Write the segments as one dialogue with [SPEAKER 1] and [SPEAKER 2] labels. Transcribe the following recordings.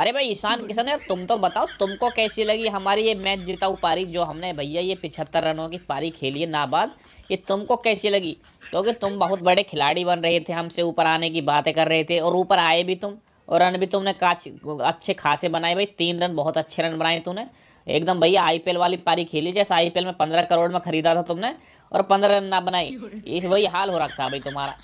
[SPEAKER 1] अरे भाई ईशान किशन यार तुम तो बताओ तुमको कैसी लगी हमारी ये मैच जिताऊ पारी जो हमने भैया ये पिछहत्तर रनों की पारी खेली है नाबाद ये तुमको कैसी लगी क्योंकि तो तुम बहुत बड़े खिलाड़ी बन रहे थे हमसे ऊपर आने की बातें कर रहे थे और ऊपर आए भी तुम और रन भी तुमने काच अच्छे खासे बनाए भाई तीन रन बहुत अच्छे रन बनाए तुमने एकदम भैया आईपीएल वाली पारी खेली जैसे आईपीएल में पंद्रह करोड़ में खरीदा था तुमने और पंद्रह रन ना बनाई इस वही हाल हो रखा था भाई तुम्हारा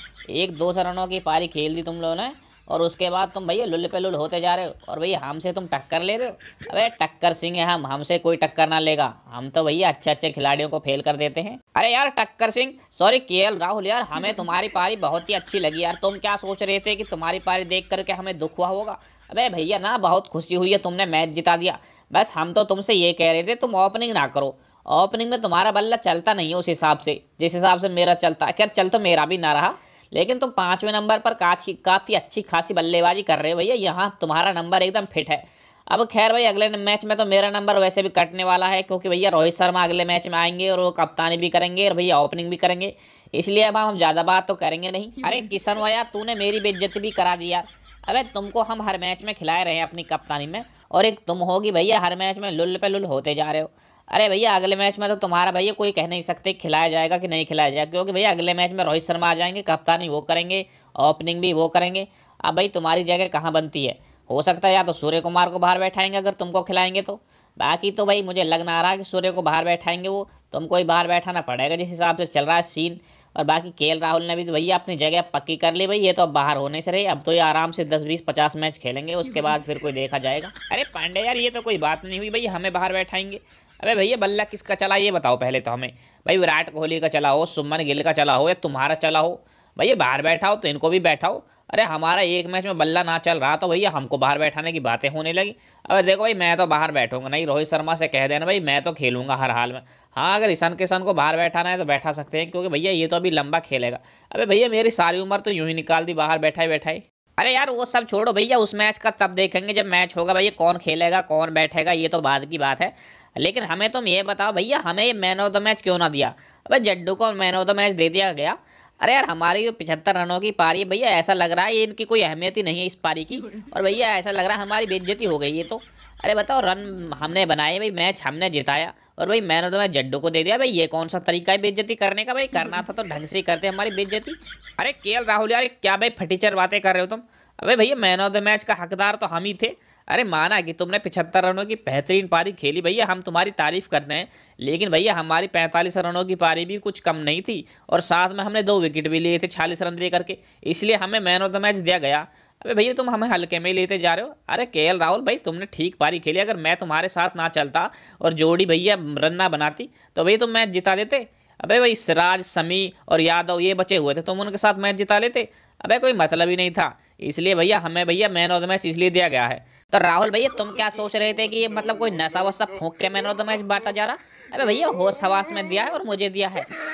[SPEAKER 1] एक दो सौ रनों की पारी खेल दी तुम लोगों ने और उसके बाद तुम भैया लुल पे लुल होते जा रहे हो और भैया हमसे तुम टक्कर ले रहे हो अबे टक्कर सिंह है हम हमसे कोई टक्कर ना लेगा हम तो भैया अच्छे अच्छे खिलाड़ियों को फेल कर देते हैं अरे यार टक्कर सिंह सॉरी के राहुल यार हमें तुम्हारी पारी बहुत ही अच्छी लगी यार तुम क्या सोच रहे थे कि तुम्हारी पारी देख करके हमें दुख हुआ होगा अबे भैया ना बहुत खुशी हुई है तुमने मैच जिता दिया बस हम तो तुमसे ये कह रहे थे तुम ओपनिंग ना करो ओपनिंग में तुम्हारा बल्ला चलता नहीं है उस हिसाब से जिस हिसाब से मेरा चलता खैर चल तो मेरा भी ना रहा लेकिन तुम पाँचवें नंबर पर काफी काफ़ी अच्छी खासी बल्लेबाजी कर रहे हो भैया यहाँ तुम्हारा नंबर एकदम फिट है अब खैर भाई अगले मैच में तो मेरा नंबर वैसे भी कटने वाला है क्योंकि भैया रोहित शर्मा अगले मैच में आएंगे और वो कप्तानी भी करेंगे और भैया ओपनिंग भी करेंगे इसलिए अब हम ज़्यादा बात तो करेंगे नहीं अरे किशन भैया तूने मेरी बेइज्जती भी करा दी यार अबे तुमको हम हर मैच में खिलाए रहे हैं अपनी कप्तानी में और एक तुम होगी भैया हर मैच में लुल पे लुल होते जा रहे हो अरे भैया अगले मैच में तो तुम्हारा भैया कोई कह नहीं सकते खिलाया जाएगा कि नहीं खिलाया जाएगा क्योंकि भैया अगले मैच में रोहित शर्मा आ जाएंगे कप्तानी वो करेंगे ओपनिंग भी वो करेंगे अब भाई तुम्हारी जगह कहाँ बनती है हो सकता है या तो सूर्य कुमार को बाहर बैठाएंगे अगर तुमको खिलाएंगे तो बाकी तो भाई मुझे लग ना रहा कि सूर्य को बाहर बैठाएंगे वो तुमको ही बाहर बैठाना पड़ेगा जिस हिसाब से चल रहा है सीन और बाकी के राहुल ने भी तो भैया अपनी जगह पक्की कर ली भाई ये तो अब बाहर होने से रही अब तो ये आराम से दस बीस पचास मैच खेलेंगे उसके बाद फिर कोई देखा जाएगा अरे पांडे यार ये तो कोई बात नहीं हुई भाई हमें बाहर बैठाएंगे अबे भैया बल्ला किसका चला ये बताओ पहले तो हमें भाई विराट कोहली का चला हो सुमन गिल का चला हो या तुम्हारा चला हो भैया बाहर बैठाओ तो इनको भी बैठाओ अरे हमारा एक मैच में बल्ला ना चल रहा तो भैया हमको बाहर बैठाने की बातें होने लगी अब देखो भाई मैं तो बाहर बैठूंगा नहीं रोहित शर्मा से कह देना भाई मैं तो खेलूंगा हर हाल में हाँ अगर ईशान किशन को बाहर बैठाना है तो बैठा सकते हैं क्योंकि भैया ये तो अभी लंबा खेलेगा अरे भैया मेरी सारी उम्र तो यूँ ही निकाल दी बाहर बैठा ही बैठा ही अरे यार वो सब छोड़ो भैया उस मैच का तब देखेंगे जब मैच होगा भैया कौन खेलेगा कौन बैठेगा ये तो बाद की बात है लेकिन हमें तुम ये बताओ भैया हमें मैन ऑफ द मैच क्यों ना दिया अब जड्डू को मैन ऑफ द मैच दे दिया गया अरे यार हमारी जो पिछहत्तर रनों की पारी है भैया ऐसा लग रहा है ये इनकी कोई अहमियत ही नहीं है इस पारी की और भैया ऐसा लग रहा है हमारी बेज्जती हो गई है तो अरे बताओ रन हमने बनाए भाई मैच हमने जिताया और भाई मैंने तो मैं जड्डू को दे दिया भाई ये कौन सा तरीका है बेज्जती करने का भाई करना था तो ढंग से ही करते हमारी बेज्ज़ती अरे के राहुल यार क्या भाई फटीचर बातें कर रहे हो तुम अरे भैया मैन ऑफ तो द मैच का हकदार तो हम ही थे अरे माना कि तुमने पिछहत्तर रनों की बेहतरीन पारी खेली भैया हम तुम्हारी तारीफ करते हैं लेकिन भैया हमारी पैंतालीस रनों की पारी भी कुछ कम नहीं थी और साथ में हमने दो विकेट भी लिए थे छियालीस रन दे करके इसलिए हमें मैन ऑफ द मैच दिया गया अबे भैया तुम हमें हल्के में ही लेते जा रहे हो अरे के एल राहुल भाई तुमने ठीक पारी खेली अगर मैं तुम्हारे साथ ना चलता और जोड़ी भैया रन ना बनाती तो भैया तुम मैच जिता देते अबे भाई सिराज समी और यादव ये बचे हुए थे तुम उनके साथ मैच जिता लेते अबे कोई मतलब ही नहीं था इसलिए भैया हमें भैया मैन ऑफ द मैच इसलिए दिया गया है तो राहुल भैया तुम क्या सोच रहे थे कि ये मतलब कोई नशा वशा फूक के मैन ऑफ द मैच बांटा जा रहा अरे भैया होश हवास में दिया है और मुझे दिया है